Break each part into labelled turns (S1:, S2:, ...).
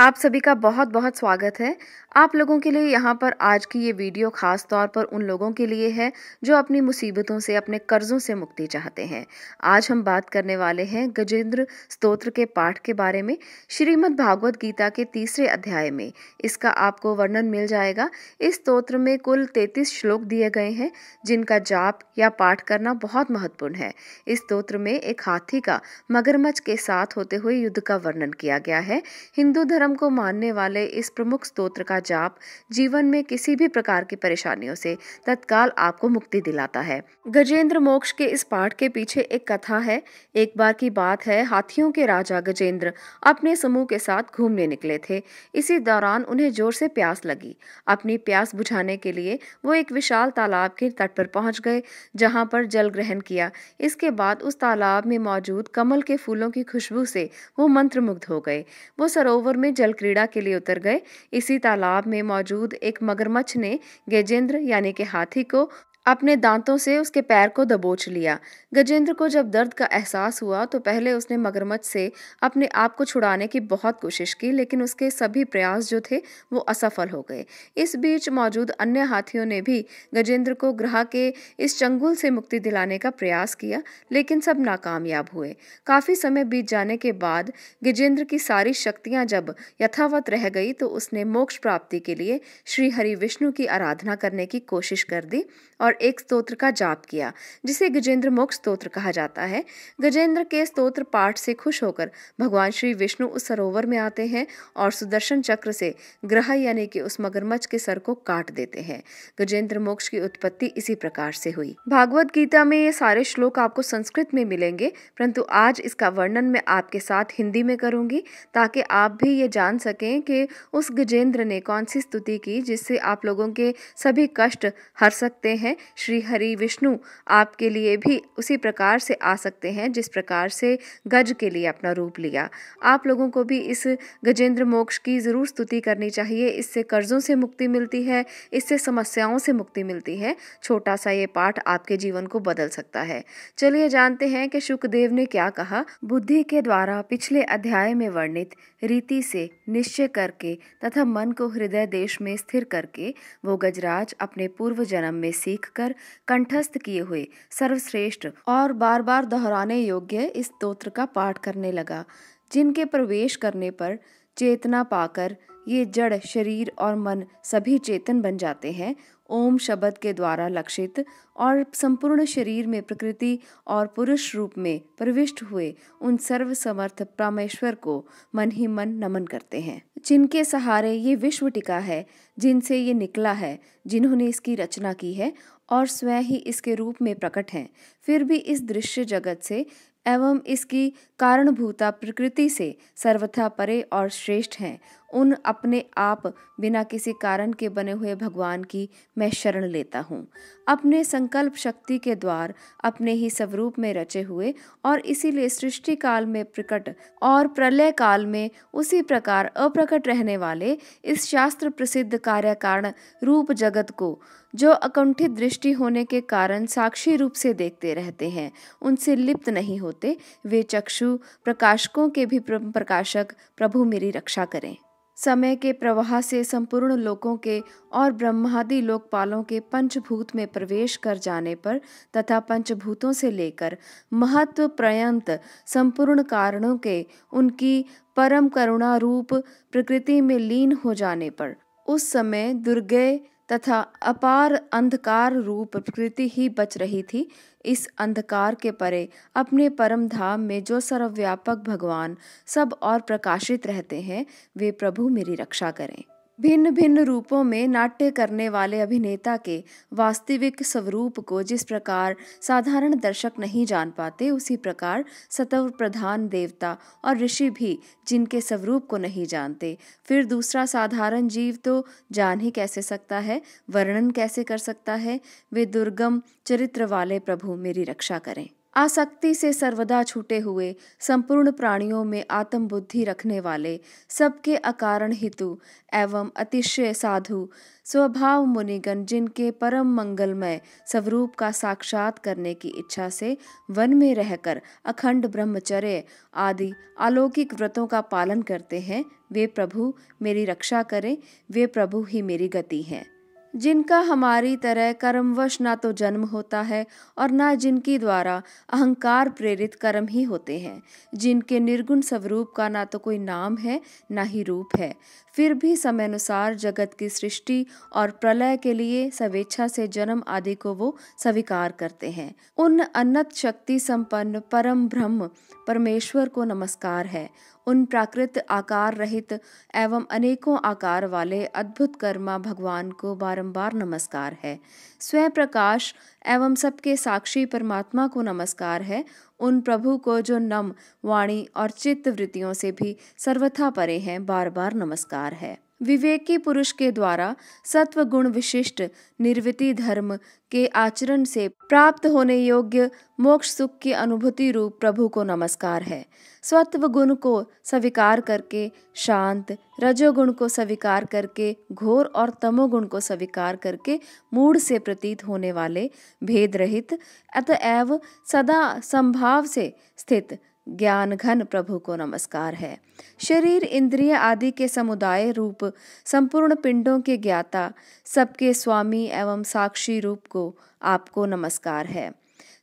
S1: आप सभी का बहुत बहुत स्वागत है आप लोगों के लिए यहाँ पर आज की ये वीडियो खास तौर पर उन लोगों के लिए है जो अपनी मुसीबतों से अपने कर्जों से मुक्ति चाहते हैं आज हम बात करने वाले हैं गजेंद्र स्तोत्र के पाठ के बारे में श्रीमद् भागवत गीता के तीसरे अध्याय में इसका आपको वर्णन मिल जाएगा इस स्त्रोत्र में कुल तैतीस श्लोक दिए गए हैं जिनका जाप या पाठ करना बहुत महत्वपूर्ण है इस स्त्रोत्र में एक हाथी का मगरमच्छ के साथ होते हुए युद्ध का वर्णन किया गया है हिंदू धर्म नाम को मानने वाले इस प्रमुख स्तोत्र का जाप जीवन में किसी भी प्रकार की परेशानियों से तत्काल आपको मुक्ति दिलाता है गजेंद्र मोक्ष के इस पाठ के पीछे एक कथा है एक बार की बात है हाथियों के राजा गजेंद्र अपने समूह के साथ घूमने निकले थे इसी दौरान उन्हें जोर से प्यास लगी अपनी प्यास बुझाने के लिए वो एक विशाल तालाब के तट पर पहुंच गए जहां पर जल ग्रहण किया इसके बाद उस तालाब में मौजूद कमल के फूलों की खुशबू से वो मंत्रमुग्ध हो गए वो सरोवर में जल क्रीड़ा के लिए उतर गए इसी तालाब में मौजूद एक मगरमच्छ ने गजेंद्र यानी कि हाथी को अपने दांतों से उसके पैर को दबोच लिया गजेंद्र को जब दर्द का एहसास हुआ तो पहले उसने मगरमच्छ से अपने आप को छुड़ाने की बहुत कोशिश की लेकिन उसके सभी प्रयास जो थे वो असफल हो गए इस बीच मौजूद अन्य हाथियों ने भी गजेंद्र को ग्रह के इस चंगुल से मुक्ति दिलाने का प्रयास किया लेकिन सब नाकामयाब हुए काफ़ी समय बीत जाने के बाद गजेंद्र की सारी शक्तियाँ जब यथावत रह गई तो उसने मोक्ष प्राप्ति के लिए श्री हरि विष्णु की आराधना करने की कोशिश कर दी और एक स्तोत्र का जाप किया जिसे गजेंद्र मुख स्तोत्र कहा जाता है गजेंद्र के स्तोत्र पाठ से खुश होकर भगवान श्री विष्णु उस सरोवर में आते हैं और सुदर्शन चक्र से ग्रह यानी कि उस मगरमच्छ के सर को काट देते हैं गजेंद्र मोक्ष की उत्पत्ति इसी प्रकार से हुई भागवत गीता में ये सारे श्लोक आपको संस्कृत में मिलेंगे परंतु आज इसका वर्णन मैं आपके साथ हिंदी में करूंगी ताकि आप भी ये जान सकें कि उस गजेंद्र ने कौन सी स्तुति की जिससे आप लोगों के सभी कष्ट हर सकते हैं हैं श्री हरि विष्णु आपके लिए भी उसी प्रकार से आ सकते हैं जिस प्रकार से गज के लिए अपना रूप लिया आप लोगों को भी इस गजेंद्र मोक्ष की ज़रूर स्तुति करनी चाहिए इससे कर्ज़ों से मुक्ति मिलती है इससे समस्याओं से मुक्ति मिलती है छोटा सा ये पाठ आपके जीवन को बदल सकता है चलिए जानते हैं कि शुकदेव ने क्या कहा बुद्धि के द्वारा पिछले अध्याय में वर्णित रीति से निश्चय करके तथा मन को हृदय देश में स्थिर करके वो गजराज अपने पूर्व जन्म में सीख कर कंठस्थ किए हुए सर्वश्रेष्ठ और बार बार दोहराने योग्य इस स्तोत्र का पाठ करने लगा जिनके प्रवेश करने पर चेतना पाकर ये जड़ शरीर और मन सभी चेतन बन जाते हैं ओम शब्द के द्वारा लक्षित और संपूर्ण शरीर में प्रकृति और पुरुष रूप में प्रविष्ट हुए उन सर्व समर्थ परमेश्वर को मन ही मन नमन करते हैं जिनके सहारे ये विश्व टिका है जिनसे ये निकला है जिन्होंने इसकी रचना की है और स्वयं ही इसके रूप में प्रकट हैं फिर भी इस दृश्य जगत से एवं इसकी कारणभूता प्रकृति से सर्वथा परे और श्रेष्ठ हैं उन अपने आप बिना किसी कारण के बने हुए भगवान की मैं शरण लेता हूँ अपने संकल्प शक्ति के द्वार अपने ही स्वरूप में रचे हुए और इसीलिए सृष्टि काल में प्रकट और प्रलय काल में उसी प्रकार अप्रकट रहने वाले इस शास्त्र प्रसिद्ध कार्य कारण रूप जगत को जो अकुंठित दृष्टि होने के कारण साक्षी रूप से देखते रहते हैं उनसे लिप्त नहीं हो होते वे चक्षु प्रकाशकों के भी प्रकाशक प्रभु मेरी रक्षा करें समय के प्रवाह से संपूर्ण लोकों के और ब्रह्मादि लोकपालों के पंचभूत में प्रवेश कर जाने पर तथा पंचभूतों से लेकर महत्व पर्यंत संपूर्ण कारणों के उनकी परम करुणा रूप प्रकृति में लीन हो जाने पर उस समय दुर्गे तथा अपार अंधकार रूप प्रकृति ही बच रही थी इस अंधकार के परे अपने परम धाम में जो सर्वव्यापक भगवान सब और प्रकाशित रहते हैं वे प्रभु मेरी रक्षा करें भिन्न भिन्न रूपों में नाट्य करने वाले अभिनेता के वास्तविक स्वरूप को जिस प्रकार साधारण दर्शक नहीं जान पाते उसी प्रकार सतव प्रधान देवता और ऋषि भी जिनके स्वरूप को नहीं जानते फिर दूसरा साधारण जीव तो जान ही कैसे सकता है वर्णन कैसे कर सकता है वे दुर्गम चरित्र वाले प्रभु मेरी रक्षा करें आसक्ति से सर्वदा छूटे हुए संपूर्ण प्राणियों में आत्मबुद्धि रखने वाले सबके अकारण हितु एवं अतिशय साधु स्वभाव मुनिगण जिनके परम मंगलमय स्वरूप का साक्षात करने की इच्छा से वन में रहकर अखंड ब्रह्मचर्य आदि अलौकिक व्रतों का पालन करते हैं वे प्रभु मेरी रक्षा करें वे प्रभु ही मेरी गति हैं जिनका हमारी तरह कर्मवश ना तो जन्म होता है और ना जिनकी द्वारा अहंकार प्रेरित कर्म ही होते हैं जिनके निर्गुण स्वरूप का ना तो कोई नाम है ना ही रूप है फिर भी समय अनुसार जगत की सृष्टि और प्रलय के लिए स्वेच्छा से जन्म आदि को वो स्वीकार करते हैं उन अनंत शक्ति संपन्न परम ब्रह्म परमेश्वर को नमस्कार है उन प्राकृत आकार रहित एवं अनेकों आकार वाले अद्भुत कर्मा भगवान को बारंबार नमस्कार है स्वयं प्रकाश एवं सबके साक्षी परमात्मा को नमस्कार है उन प्रभु को जो नम वाणी और चित्त वृत्तियों से भी सर्वथा परे हैं बार बार नमस्कार है विवेकी पुरुष के द्वारा सत्व गुण विशिष्ट निर्वृति धर्म के आचरण से प्राप्त होने योग्य मोक्ष सुख की अनुभूति रूप प्रभु को नमस्कार है सत्व गुण को स्वीकार करके शांत रजोगुण को स्वीकार करके घोर और तमोगुण को स्वीकार करके मूढ़ से प्रतीत होने वाले भेद रहित अतएव सदा संभाव से स्थित ज्ञान घन प्रभु को नमस्कार है शरीर इंद्रिय आदि के समुदाय रूप संपूर्ण पिंडों के ज्ञाता सबके स्वामी एवं साक्षी रूप को आपको नमस्कार है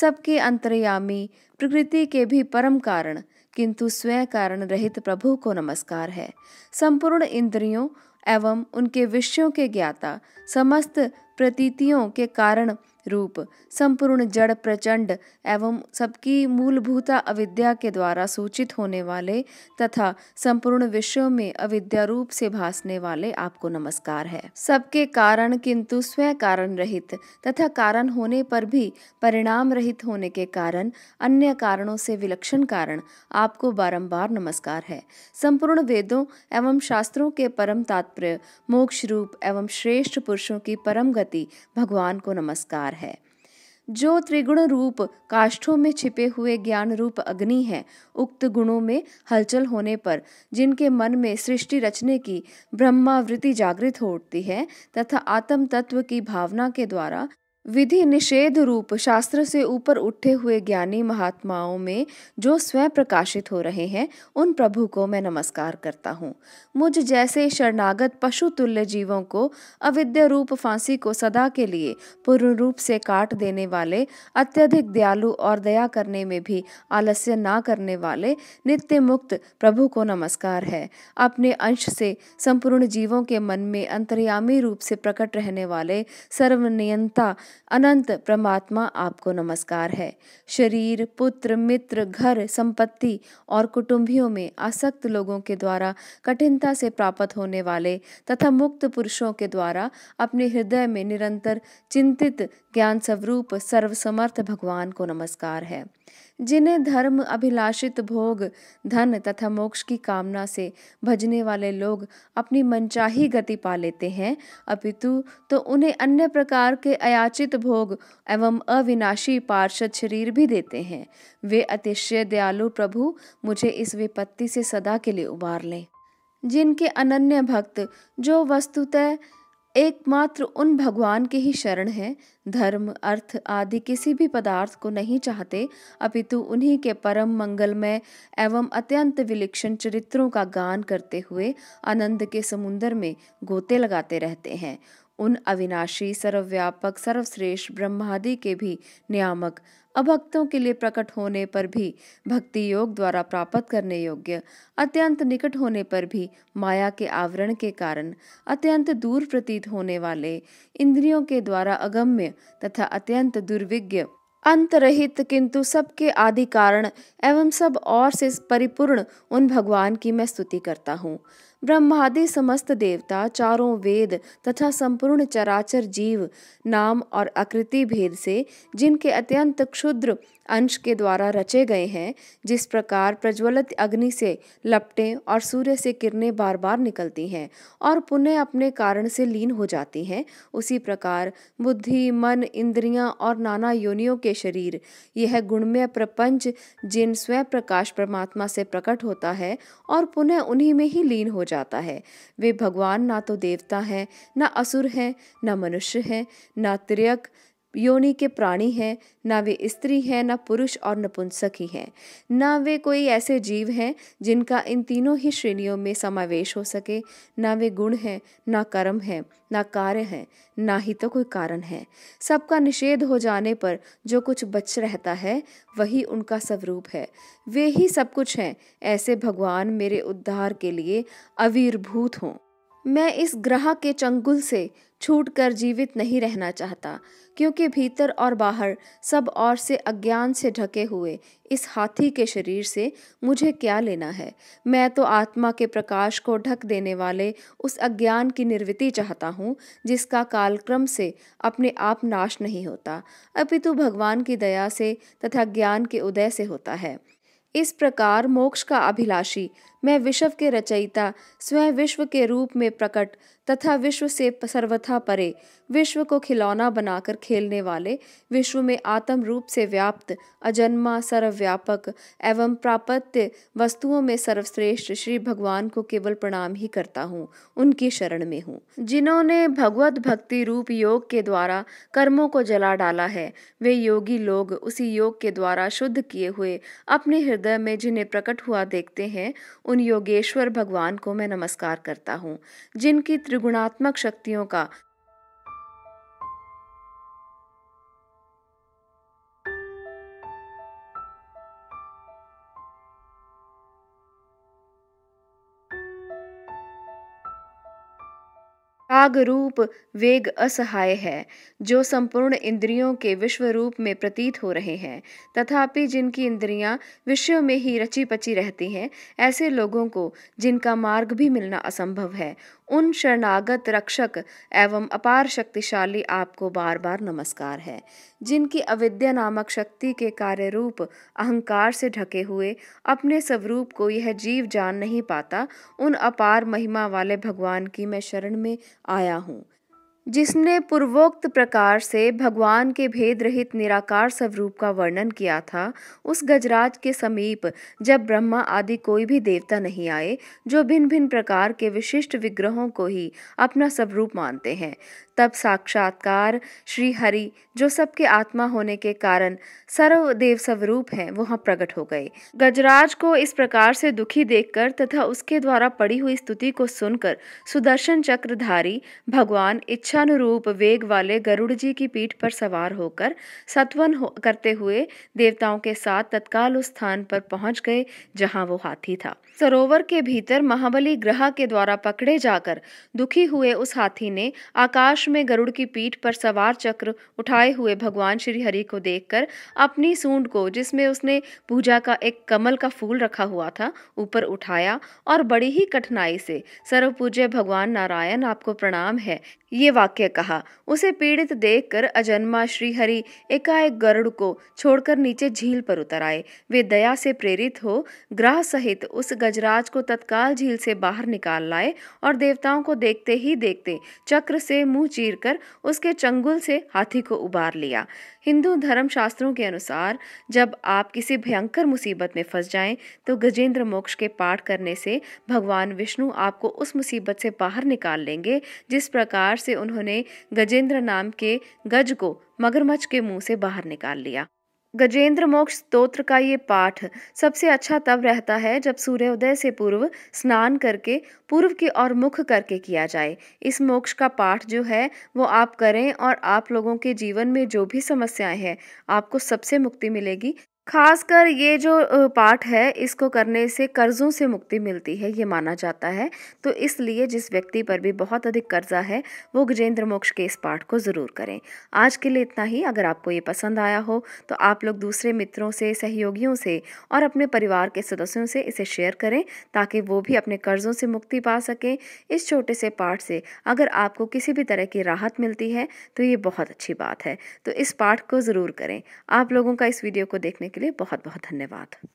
S1: सबके अंतर्यामी प्रकृति के भी परम कारण किंतु स्वयं कारण रहित प्रभु को नमस्कार है संपूर्ण इंद्रियों एवं उनके विषयों के ज्ञाता समस्त प्रतीतियों के कारण रूप संपूर्ण जड़ प्रचंड एवं सबकी मूलभूता अविद्या के द्वारा सूचित होने वाले तथा संपूर्ण विश्व में अविद्या रूप से भासने वाले आपको नमस्कार है सबके कारण किंतु स्वयं कारण रहित तथा कारण होने पर भी परिणाम रहित होने के कारण अन्य कारणों से विलक्षण कारण आपको बारंबार नमस्कार है संपूर्ण वेदों एवं शास्त्रों के परम तात्पर्य मोक्ष रूप एवं श्रेष्ठ पुरुषों की परम गति भगवान को नमस्कार है जो त्रिगुण रूप काष्ठों में छिपे हुए ज्ञान रूप अग्नि है उक्त गुणों में हलचल होने पर जिनके मन में सृष्टि रचने की ब्रह्मावृत्ति जागृत होती है तथा आत्म तत्व की भावना के द्वारा विधि निषेध रूप शास्त्र से ऊपर उठे हुए ज्ञानी महात्माओं में जो स्वयं प्रकाशित हो रहे हैं उन प्रभु को मैं नमस्कार करता हूँ मुझ जैसे शरणागत पशु तुल्य जीवों को अविद्या रूप फांसी को सदा के लिए पूर्ण रूप से काट देने वाले अत्यधिक दयालु और दया करने में भी आलस्य ना करने वाले नित्य मुक्त प्रभु को नमस्कार है अपने अंश से संपूर्ण जीवों के मन में अंतर्यामी रूप से प्रकट रहने वाले सर्वनियंता अनंत परमात्मा आपको नमस्कार है शरीर पुत्र मित्र घर संपत्ति और कुटुंबियों में आसक्त लोगों के द्वारा कठिनता से प्राप्त होने वाले तथा मुक्त पुरुषों के द्वारा अपने हृदय में निरंतर चिंतित ज्ञान स्वरूप सर्वसमर्थ भगवान को नमस्कार है जिन्हें धर्म अभिलाषित भोग धन तथा मोक्ष की कामना से भजने वाले लोग अपनी मनचाही गति पा लेते हैं अपितु तो उन्हें अन्य प्रकार के अयाचित भोग एवं अविनाशी पार्षद शरीर भी देते हैं वे अतिशय दयालु प्रभु मुझे इस विपत्ति से सदा के लिए उबार लें जिनके अनन्य भक्त जो वस्तुतः एकमात्र उन भगवान के ही शरण हैं धर्म अर्थ आदि किसी भी पदार्थ को नहीं चाहते अपितु उन्हीं के परम मंगलमय एवं अत्यंत विलक्षण चरित्रों का गान करते हुए आनंद के समुन्दर में गोते लगाते रहते हैं उन अविनाशी सर्वव्यापक सर्वश्रेष्ठ ब्रह्मादि के भी नियामक अभक्तों के लिए प्रकट होने पर भी भक्ति योग द्वारा प्राप्त करने योग्य अत्यंत निकट होने पर भी माया के आवरण के कारण अत्यंत दूर प्रतीत होने वाले इंद्रियों के द्वारा अगम्य तथा अत्यंत दुर्विज्ञ अंतरहित किंतु सबके आदि कारण एवं सब और से परिपूर्ण उन भगवान की मैं स्तुति करता हूँ ब्रह्मादि समस्त देवता चारों वेद तथा संपूर्ण चराचर जीव नाम और आकृति भेद से जिनके अत्यंत क्षुद्र अंश के द्वारा रचे गए हैं जिस प्रकार प्रज्वलित अग्नि से लपटें और सूर्य से किरणें बार बार निकलती हैं और पुनः अपने कारण से लीन हो जाती हैं उसी प्रकार बुद्धि मन इंद्रियां और नाना योनियों के शरीर यह गुणमय प्रपंच जिन स्वयं प्रकाश परमात्मा से प्रकट होता है और पुनः उन्हीं में ही लीन हो जाता है वे भगवान ना तो देवता हैं न असुर हैं न मनुष्य हैं न त्रियक योनि के प्राणी हैं ना वे स्त्री हैं ना पुरुष और नपुंसक ही हैं ना वे कोई ऐसे जीव हैं जिनका इन तीनों ही श्रेणियों में समावेश हो सके ना वे गुण हैं ना कर्म हैं ना कार्य हैं ना ही तो कोई कारण है सबका निषेध हो जाने पर जो कुछ बच रहता है वही उनका स्वरूप है वे ही सब कुछ हैं ऐसे भगवान मेरे उद्धार के लिए अविरभूत हों मैं इस ग्रह के चंगुल से छूट कर जीवित नहीं रहना चाहता क्योंकि भीतर और बाहर सब और से अज्ञान से ढके हुए इस हाथी के शरीर से मुझे क्या लेना है मैं तो आत्मा के प्रकाश को ढक देने वाले उस अज्ञान की निर्वृत्ति चाहता हूँ जिसका कालक्रम से अपने आप नाश नहीं होता अपितु भगवान की दया से तथा ज्ञान के उदय से होता है इस प्रकार मोक्ष का अभिलाषी मैं विश्व के रचयिता स्वयं विश्व के रूप में प्रकट तथा विश्व से सर्वथा परे विश्व को खिलौना बनाकर खेलने वाले विश्व में आत्म रूप से व्याप्त अजन्मा सर्वव्यापक एवं प्रापत्य वस्तुओं में सर्वश्रेष्ठ श्री भगवान को केवल प्रणाम ही करता हूँ उनकी शरण में हूँ जिन्होंने भगवत भक्ति रूप योग के द्वारा कर्मों को जला डाला है वे योगी लोग उसी योग के द्वारा शुद्ध किए हुए अपने हृदय में जिन्हें प्रकट हुआ देखते हैं उन योगेश्वर भगवान को मैं नमस्कार करता हूँ जिनकी त्रिगुणात्मक शक्तियों का राग रूप वेग असहाय है जो संपूर्ण इंद्रियों के विश्व रूप में प्रतीत हो रहे हैं तथापि जिनकी इंद्रियां विश्व में ही रची पची रहती हैं ऐसे लोगों को जिनका मार्ग भी मिलना असंभव है उन शरणागत रक्षक एवं अपार शक्तिशाली आपको बार बार नमस्कार है जिनकी अविद्या नामक शक्ति के कार्य रूप अहंकार से ढके हुए अपने स्वरूप को यह जीव जान नहीं पाता उन अपार महिमा वाले भगवान की मैं शरण में आ आया हूँ जिसने पूर्वोक्त प्रकार से भगवान के भेद रहित निराकार स्वरूप का वर्णन किया था उस गजराज के समीप जब ब्रह्मा आदि कोई भी देवता नहीं आए जो भिन्न भिन्न प्रकार के विशिष्ट विग्रहों को ही अपना स्वरूप मानते हैं तब साक्षात्कार श्री हरि जो सबके आत्मा होने के कारण सर्वदेव स्वरूप हैं वहाँ प्रकट हो गए गजराज को इस प्रकार से दुखी देखकर तथा उसके द्वारा पड़ी हुई स्तुति को सुनकर सुदर्शन चक्रधारी भगवान इच्छा इच्छानुरूप वेग वाले गरुड़ जी की पीठ पर सवार होकर सत्वन हो, करते हुए देवताओं के साथ तत्काल उस स्थान पर पहुंच गए जहां वो हाथी था सरोवर के भीतर महाबली ग्रह के द्वारा पकड़े जाकर दुखी हुए उस हाथी ने आकाश में गरुड़ की पीठ पर सवार चक्र उठाए हुए भगवान श्री हरि को देखकर अपनी सूंड को जिसमें उसने पूजा का एक कमल का फूल रखा हुआ था ऊपर उठाया और बड़ी ही कठिनाई से सर्व पूज्य भगवान नारायण आपको प्रणाम है ये वाक्य वाक्य कहा उसे पीड़ित देखकर अजन्मा श्रीहरि एकाएक गरुड़ को छोड़कर नीचे झील पर उतर आए वे दया से प्रेरित हो ग्रह सहित उस गजराज को तत्काल झील से बाहर निकाल लाए और देवताओं को देखते ही देखते चक्र से मुंह चीरकर उसके चंगुल से हाथी को उबार लिया हिंदू धर्म शास्त्रों के अनुसार जब आप किसी भयंकर मुसीबत में फंस जाए तो गजेंद्र मोक्ष के पाठ करने से भगवान विष्णु आपको उस मुसीबत से बाहर निकाल लेंगे जिस प्रकार से उन्होंने उन्होंने गजेंद्र नाम के गज को मगरमच्छ के मुंह से बाहर निकाल लिया गजेंद्र मोक्ष स्त्रोत्र का ये पाठ सबसे अच्छा तब रहता है जब सूर्योदय से पूर्व स्नान करके पूर्व की ओर मुख करके किया जाए इस मोक्ष का पाठ जो है वो आप करें और आप लोगों के जीवन में जो भी समस्याएं हैं आपको सबसे मुक्ति मिलेगी खासकर ये जो पाठ है इसको करने से कर्ज़ों से मुक्ति मिलती है ये माना जाता है तो इसलिए जिस व्यक्ति पर भी बहुत अधिक कर्जा है वो गजेंद्र मोक्ष के इस पाठ को ज़रूर करें आज के लिए इतना ही अगर आपको ये पसंद आया हो तो आप लोग दूसरे मित्रों से सहयोगियों से और अपने परिवार के सदस्यों से इसे शेयर करें ताकि वो भी अपने कर्ज़ों से मुक्ति पा सकें इस छोटे से पाठ से अगर आपको किसी भी तरह की राहत मिलती है तो ये बहुत अच्छी बात है तो इस पाठ को ज़रूर करें आप लोगों का इस वीडियो को देखने के लिए बहुत बहुत धन्यवाद